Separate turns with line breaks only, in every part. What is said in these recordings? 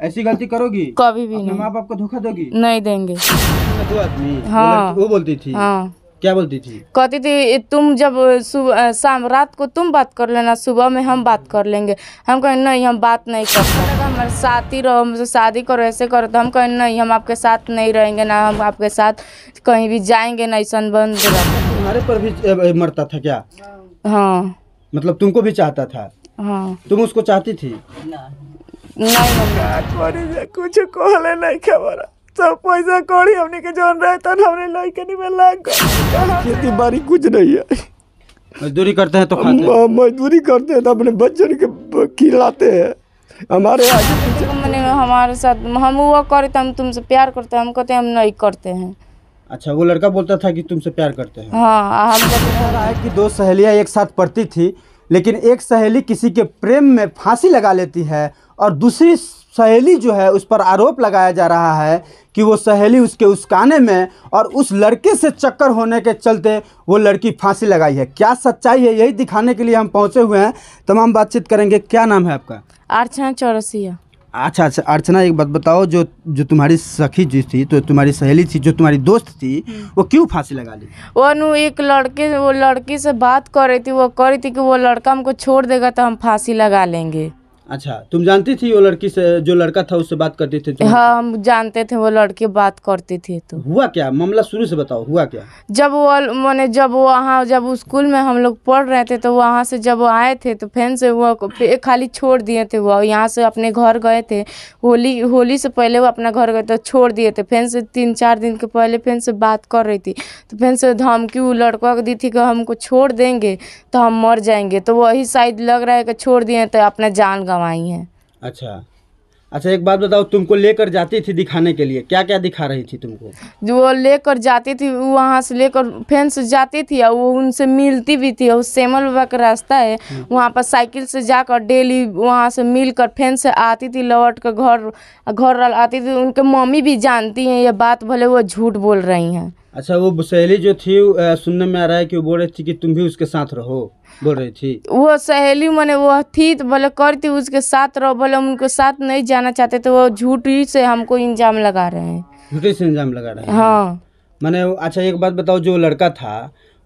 ऐसी गलती करोगी कभी भी नहीं माँ बाप को धोखा दोगी
नहीं देंगे
हाँ वो बोलती थी हाँ क्या बोलती थी
कहती थी तुम जब शाम रात को तुम बात कर लेना सुबह में हम बात कर लेंगे हम कहें नहीं हम बात नहीं कर सकते हमारे साथ ही रहो मुझे शादी करो ऐसे करो तो हम कहें नहीं हम आपके साथ नहीं रहेंगे ना हम आपके साथ कहीं भी जाएंगे ना ऐसा तुम्हारे
पर भी मरता था क्या हाँ मतलब तुमको भी चाहता था हाँ तुम उसको चाहती थी
कुछ कहले नहीं खबर सब पैसा कौड़ी हमने के जोन रहे तो हमने लड़कनी में लाग खेती बाड़ी कुछ नहीं है मजदूरी करते हैं तो खाते मजदूरी करते हैं तो अपने बच्चन के खिलाते हैं हमारे हाँ, आगे
तो मैंने हमारे साथ हम वो करते तो हम तुमसे प्यार करते हैं हम कहते हम नहीं करते हैं
अच्छा वो लड़का बोलता था कि तुमसे प्यार करते हैं
हाँ हम कह
रहा है कि दो सहेलियाँ एक साथ पढ़ती थी लेकिन एक सहेली किसी के प्रेम में फांसी लगा लेती है और दूसरी सहेली जो है उस पर आरोप लगाया जा रहा है कि वो सहेली उसके उसकाने में और उस लड़के से चक्कर होने के चलते वो लड़की फांसी लगाई है क्या सच्चाई है यही दिखाने के लिए हम पहुंचे हुए हैं तमाम बातचीत करेंगे क्या नाम है आपका
अर्चना चौरसिया
अच्छा अच्छा अर्चना एक बात बताओ जो जो तुम्हारी सखी जी थी तो तुम्हारी सहेली थी जो तुम्हारी दोस्त थी हम्म। वो क्यों फांसी लगा ली
वो अनु एक लड़के वो लड़की से बात कर रही थी वो कह रही थी कि वो लड़का हमको छोड़ देगा तो हम फांसी लगा लेंगे
अच्छा तुम जानती थी वो लड़की से
जो लड़का था उससे बात करती थी हाँ हम जानते थे वो लड़की बात करती थी तो हुआ क्या मामला शुरू से बताओ हुआ क्या जब वो मैंने जब वहाँ जब स्कूल में हम लोग पढ़ रहे थे तो वहाँ से जब आए थे तो फैन से वो खाली छोड़ दिए थे वो यहाँ से अपने घर गए थे होली होली से पहले वो अपना घर गए थे छोड़ दिए थे फैन से तीन चार दिन के पहले फैन से बात कर रही थी तो फैन से धमकी वो लड़का दी थी कि हमको छोड़ देंगे तो हम मर जाएंगे तो वही शायद लग रहा है कि छोड़ दिए तो अपना जान गंवा गंवाई है
अच्छा अच्छा एक बात बताओ तुमको लेकर जाती थी दिखाने के लिए क्या क्या दिखा रही थी तुमको
जो वो लेकर जाती थी वो वहाँ से लेकर से जाती थी और वो उनसे मिलती भी थी और सेमल बाबा का रास्ता है हम्म। वहाँ पर साइकिल से जाकर डेली वहाँ से मिलकर फैन से आती थी लौट कर घर घर आती थी उनके मम्मी भी जानती हैं ये बात भले वो झूठ बोल रही हैं
अच्छा वो सहेली जो थी सुनने में आ रहा है कि वो बोल रही थी कि तुम भी उसके साथ रहो बोल रही थी
वो सहेली मैंने वो थी तो भले करती उसके साथ रहो भले हम उनके साथ नहीं जाना चाहते तो वो झूठी से हमको इंजाम लगा रहे हैं
झूठी से इंजाम लगा रहे हैं हाँ मैंने अच्छा एक बात बताओ जो लड़का था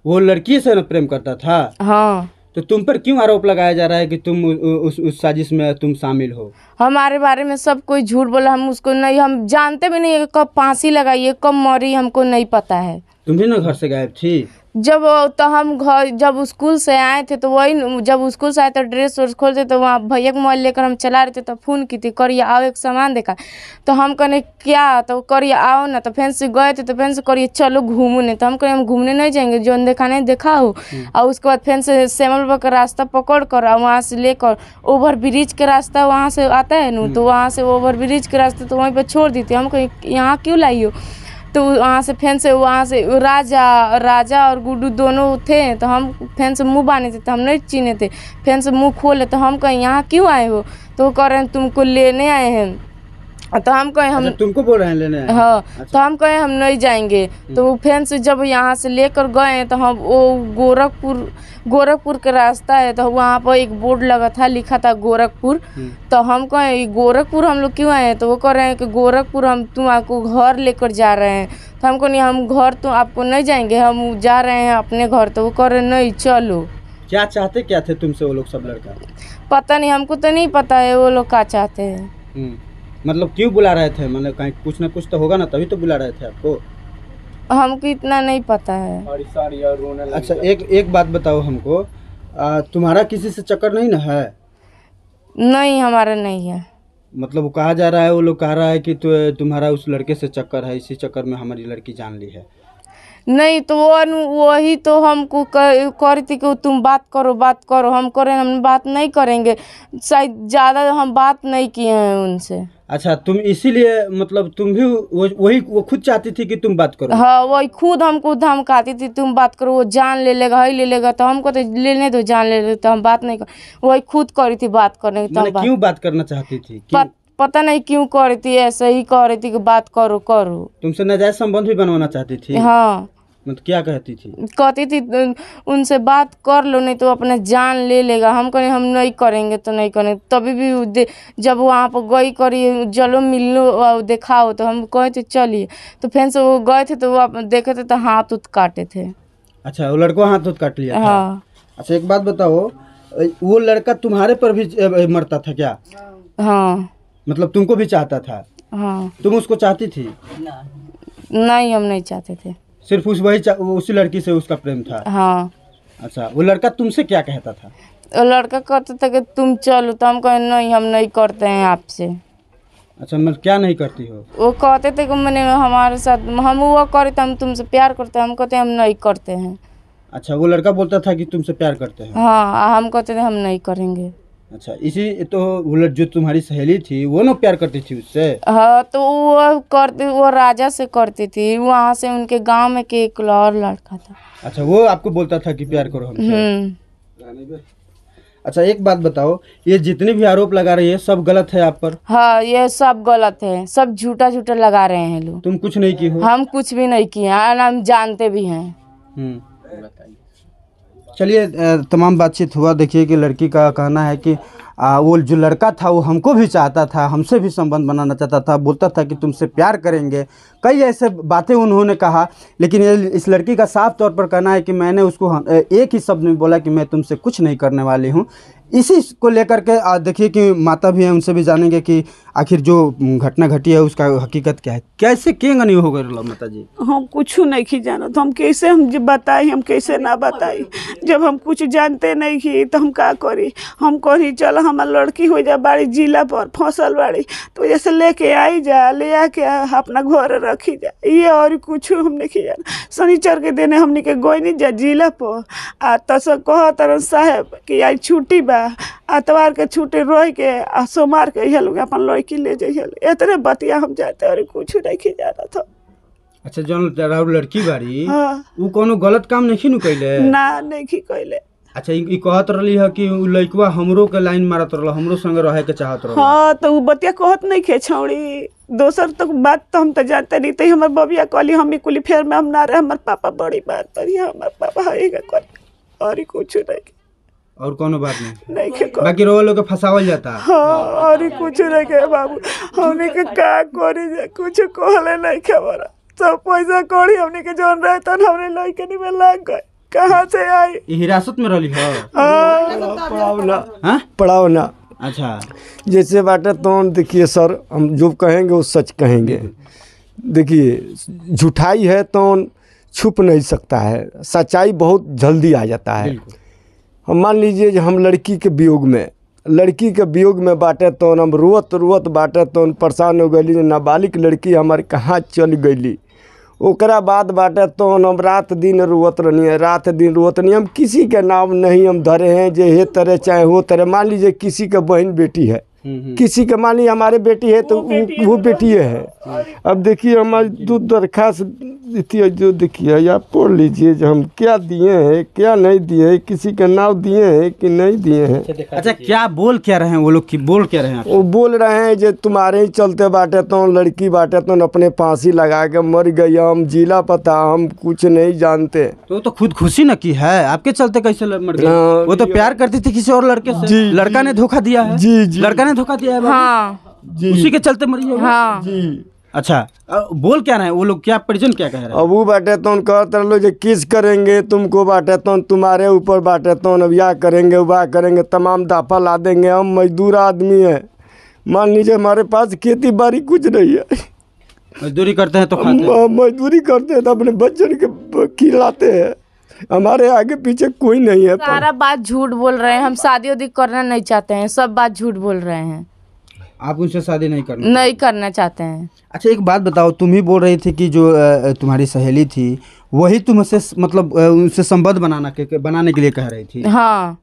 वो लड़की से प्रेम करता था हाँ तो तुम पर क्यों आरोप लगाया जा रहा है कि तुम उस उस साजिश में तुम शामिल हो
हमारे बारे में सब कोई झूठ बोला हम उसको नहीं हम जानते भी नहीं है कब फांसी है कब मरी हमको नहीं पता है
तुम भी ना घर से गायब थी
जब तो हम घर जब स्कूल से आए थे तो वही जब स्कूल से आए तो ड्रेस व्रेस खोलते तो वहाँ भैया के मोबाइल लेकर हम चला रहे थे तो फ़ोन की थी करिए आओ एक सामान देखा तो हम कहने क्या तो करिए आओ ना तो फैन से गए थे तो फैन से करिए चलो घूमू नहीं तो हम कहें हम घूमने नहीं जाएंगे जो देखा नहीं देखा हो हम्म। और उसके बाद फैन से श्यामल का रास्ता पकड़ कर और वहाँ से लेकर ओवर ब्रिज के रास्ता वहाँ से आता है न हम्म। तो वहाँ से ओवर ब्रिज के रास्ते तो वहीं पर छोड़ दी थी हम कहीं यहाँ क्यों लाइयो तो वहाँ से फेन से वहाँ से राजा राजा और गुड्डू दोनों थे तो हम फैन से मुँह बांधे थे तो हम नहीं चीने थे फेन से मुँह खोले तो हम कहें यहाँ क्यों आए हो तो कह रहे हैं तुमको लेने आए हैं हाँ, तो हम कहे हम अच्छा,
तुमको बोल रहे हैं लेने हाँ अच्छा।
तो हम कहे हम नहीं जाएंगे हम्म। तो वो फैन से जब यहाँ से लेकर गए तो हम वो गोरखपुर गोरखपुर का रास्ता है तो वहाँ पर एक बोर्ड लगा था लिखा था गोरखपुर हम्म। तो हम कहे गोरखपुर हम लोग क्यों आए हैं तो वो कह रहे हैं कि गोरखपुर हम तुम आपको घर लेकर जा रहे हैं तो हमको नहीं हम घर तो आपको नहीं जाएंगे हम जा रहे हैं अपने घर तो वो कह रहे हैं नहीं चलो
क्या चाहते क्या थे तुमसे वो लोग सब लड़का
पता नहीं हमको तो नहीं पता है वो लोग क्या चाहते हैं
हम्म। मतलब क्यों बुला रहे थे मतलब कहीं कुछ ना कुछ तो होगा ना तभी तो बुला रहे थे आपको
हमको इतना नहीं पता है
अच्छा एक एक बात बताओ हमको आ, तुम्हारा किसी से चक्कर नहीं ना है
नहीं हमारा नहीं है
मतलब वो कहा जा रहा है वो लोग कह रहा है कि तो तुम्हारा उस लड़के से चक्कर है इसी चक्कर में हमारी लड़की जान ली है
नहीं तो वो वही तो हमको कह रही थी कि तुम बात करो बात करो हम करें हम बात नहीं करेंगे शायद ज़्यादा हम बात नहीं किए हैं उनसे
अच्छा तुम इसीलिए मतलब तुम भी वही वो खुद चाहती थी कि तुम बात करो हाँ
वही खुद हमको धमकाती थी तुम बात करो वो जान ले लेगा ही ले लेगा तो हमको तो लेने दो जान ले ले तो हम बात नहीं कर वही खुद करी थी बात करने तो बात, क्यों
बात करना चाहती थी
पता नहीं क्यों कह रही थी ऐसे ही कह रही थी कि बात करो करो
तुमसे नजायज संबंध भी बनवाना चाहती थी हाँ मतलब क्या कहती थी
कहती थी उनसे बात कर लो नहीं तो अपने जान ले लेगा हम कहें हम नहीं करेंगे तो नहीं करेंगे तभी भी जब वहाँ पर गई करी चलो मिल लो दिखाओ तो हम कहे थे चलिए तो फिर से वो गए थे तो वो देखे थे तो हाथ उत काटे थे
अच्छा वो लड़को हाथ उत काट लिया हाँ अच्छा एक बात बताओ वो लड़का तुम्हारे पर भी मरता था क्या हाँ मतलब तुमको भी चाहता था हाँ तुम उसको चाहती थी
नहीं हम नहीं चाहते थे
सिर्फ उस वही उसी लड़की से उसका प्रेम था हाँ अच्छा वो लड़का तुमसे क्या कहता था
वो लड़का कहता था कि तुम चलो तो हम कहे नहीं हम नहीं करते हैं आपसे
अच्छा मैं मतलब क्या नहीं करती हो
वो कहते थे कि मैंने हमारे साथ हम वो करे तो हम तुमसे प्यार करते हैं हम कहते हम नहीं करते हैं
अच्छा वो लड़का बोलता था कि तुमसे प्यार करते हैं
हाँ हम कहते थे हम नहीं करेंगे
अच्छा इसी तो उलट जो तुम्हारी सहेली थी वो ना प्यार करती थी उससे
हाँ तो वो करती वो राजा से करती थी वहाँ से उनके गांव में के एक और लड़का था
अच्छा वो आपको बोलता था कि प्यार करो हमसे
हम्म।
अच्छा एक बात बताओ ये जितने भी आरोप लगा रही है सब गलत है आप पर
हाँ ये सब गलत है सब झूठा झूठा लगा रहे हैं लोग
तुम कुछ नहीं की हो हम
कुछ भी नहीं किए हम जानते भी हैं
हम्म। बताइए चलिए तमाम बातचीत हुआ देखिए कि लड़की का कहना है कि आ, वो जो लड़का था वो हमको भी चाहता था हमसे भी संबंध बनाना चाहता था बोलता था कि तुमसे प्यार करेंगे कई ऐसे बातें उन्होंने कहा लेकिन इस लड़की का साफ तौर पर कहना है कि मैंने उसको हाँ, एक ही शब्द में बोला कि मैं तुमसे कुछ नहीं करने वाली हूँ इसी को लेकर के देखिए कि माता भी हैं उनसे भी जानेंगे कि आखिर जो घटना घटी है उसका हकीकत क्या है कैसे केंगे नहीं हो गए माता जी हम कुछ नहीं की जाना तो हम कैसे हम बताए हम कैसे ना बताए जब हम कुछ जानते नहीं ही तो हम क्या करी हम करी चल हम हमारे लड़की हो जा बाड़ी जिला पर फसल बाड़ी
तो जैसे लेके आई जा ले आके अपना घर रखी जा ये और कुछ हमने किया शनिचर के दिन हमने के नहीं जा जिला पर आ तस कह तरन साहेब कि आई छुट्टी बा आतवार के छुट्टी रह के आ सोमवार के इहे अपन लड़की ले जाइए इतने बतिया हम जाते और कुछ नहीं खी जा रहा था
अच्छा जो राहुल लड़की बारी हाँ। वो कोनो गलत काम नहीं कैले ना
नहीं कैले
अच्छा ये कहत रही है कि लड़कवा हमरो के लाइन मारत रहा हमरो संग रहे के चाहत रहा हां तो वो बतिया कहत नहीं खे छौड़ी दोसर तो बात तो हम तो जानते नहीं तो हमार बबिया कहली हम ही कुली फेर में हम
ना रहे हमार पापा बड़ी बात पर हमार पापा आएगा कर और ही कुछ नहीं
और कोनो बात नहीं
नहीं के बाकी
रोवा लोग के फसावल जाता हाँ
और ही कुछ नहीं के बाबू हमने के का करी कुछ कहले नहीं खबर सब पैसा कौड़ी हमने के जोन रहे तन हमने लड़के में लाग गए कहाँ से आई हिरासत में रही हो हाँ? पढ़ाओ ना अच्छा जैसे बाटे तो देखिए सर हम जो कहेंगे वो सच कहेंगे देखिए झूठाई है तो छुप नहीं सकता है सच्चाई बहुत जल्दी आ जाता है हम मान लीजिए हम लड़की के वियोग में लड़की के वियोग में बाटे तो हम रुवत रुवत बाटे तो परेशान हो गई नाबालिग लड़की हमारे कहाँ चल गई ओकरा बाद बाटे तोहन हम रात दिन रहनी है रात दिन रोअत रहनी हम किसी के नाम नहीं हम धरे हैं जे हे तरह चाहे हो तरह मान लीजिए किसी का बहन बेटी है हम्म, हम्म। किसी के मान लीजिए हमारे बेटी है तो वो बेटी है अब देखिए हमारी दरखास्त द्वितीय जो देखिए या पढ़ लीजिए जो हम क्या दिए हैं क्या नहीं दिए हैं किसी का नाम दिए हैं कि नहीं दिए हैं
अच्छा, अच्छा क्या बोल क्या रहे हैं वो लोग की बोल क्या रहे हैं वो
बोल रहे हैं जो तुम्हारे ही चलते बाटे तो लड़की बाटे तो अपने पास ही लगा के मर गई हम जिला पता हम कुछ नहीं जानते
तो तो खुद खुशी न की है आपके चलते कैसे मर गई हाँ, वो तो प्यार करती थी किसी और लड़के से लड़का ने धोखा दिया है जी जी लड़का ने धोखा दिया है हाँ। जी उसी के चलते मरी है हाँ जी अच्छा बोल क्या रहे हैं वो लोग क्या परिजन क्या कह रहे हैं
अब वो बाटे तो कहते रहो जो किस करेंगे तुमको बाटे तो तुम्हारे ऊपर बाटे तो अब यह करेंगे वह करेंगे तमाम दाफा ला देंगे हम मजदूर आदमी हैं मान लीजिए हमारे पास खेती बाड़ी कुछ नहीं है
मजदूरी करते हैं तो
मजदूरी करते हैं तो अपने बच्चन के खिलाते हैं हमारे आगे पीछे कोई नहीं है सारा
बात झूठ बोल रहे हैं हम शादी उदी करना नहीं चाहते हैं सब बात झूठ बोल रहे हैं
आप उनसे शादी नहीं
करना नहीं
करना चाहते हैं
अच्छा एक बात बताओ तुम ही बोल रही थी कि जो तुम्हारी सहेली थी वही तुमसे मतलब उनसे संबंध बनाना के बनाने के लिए कह रही थी हाँ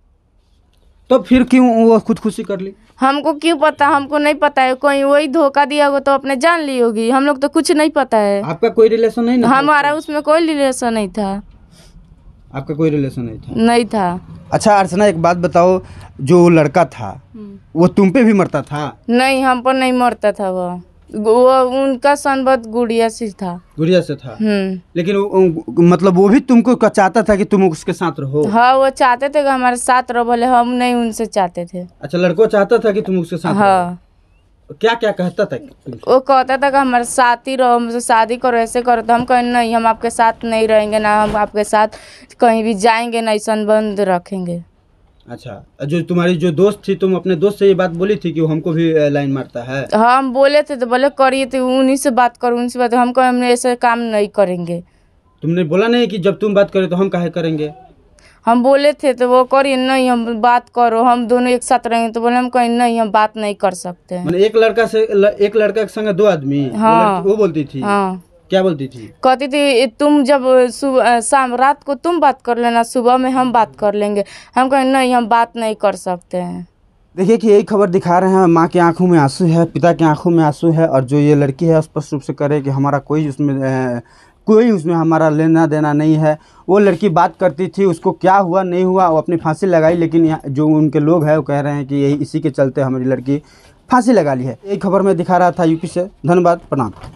तो फिर क्यों वो खुद खुशी कर ली
हमको क्यों पता हमको नहीं पता है कोई वही धोखा दिया होगा तो अपने जान ली होगी हम लोग तो कुछ नहीं पता है
आपका कोई रिलेशन नहीं हमारा उसमें
कोई रिलेशन नहीं था
आपका कोई रिलेशन नहीं था नहीं था अच्छा अर्चना एक बात बताओ जो लड़का था हम्म। वो तुम पे भी मरता था
नहीं हम पर नहीं मरता था वो वो उनका संबंध गुड़िया से था
गुड़िया से था हम्म। लेकिन वो, मतलब वो भी तुमको चाहता था कि तुम उसके साथ रहो
हाँ वो चाहते थे कि हमारे साथ रहो भले हम नहीं उनसे चाहते थे
अच्छा लड़को चाहता था कि तुम उसके साथ हाँ क्या क्या कहता था
वो कहता था कि हमारे साथ ही रहो हमसे शादी करो ऐसे करो तो हम कहें नहीं हम आपके साथ नहीं रहेंगे ना हम आपके साथ कहीं भी जाएंगे नहीं संबंध रखेंगे
अच्छा जो तुम्हारी जो दोस्त थी तुम अपने दोस्त से ये बात बोली थी कि हमको भी लाइन मारता है
हाँ हम बोले थे तो बोले करिए थे तो उन्हीं से बात करो उनसे बात हम कहें हम ऐसे काम नहीं करेंगे
तुमने बोला नहीं कि जब तुम बात करे तो हम काहे करेंगे
हम बोले थे तो वो करिए नहीं हम बात करो हम दोनों एक साथ रहेंगे तो बोले हम कहीं नहीं हम बात नहीं कर सकते मतलब
एक लड़का से एक लड़का के संग दो आदमी हाँ तो वो, बोलती थी हाँ क्या बोलती थी
कहती थी तुम जब सुबह शाम रात को तुम बात कर लेना सुबह में हम बात कर लेंगे हम कहें नहीं हम बात नहीं कर सकते हैं
देखिए कि यही खबर दिखा रहे हैं माँ की आंखों में आंसू है पिता की आंखों में आंसू है और जो ये लड़की है स्पष्ट रूप से करे कि हमारा कोई उसमें कोई उसमें हमारा लेना देना नहीं है वो लड़की बात करती थी उसको क्या हुआ नहीं हुआ वो अपनी फांसी लगाई लेकिन जो उनके लोग हैं वो कह रहे हैं कि यही इसी के चलते हमारी लड़की फांसी लगा ली है यही खबर मैं दिखा रहा था यूपी से धन्यवाद प्रणाम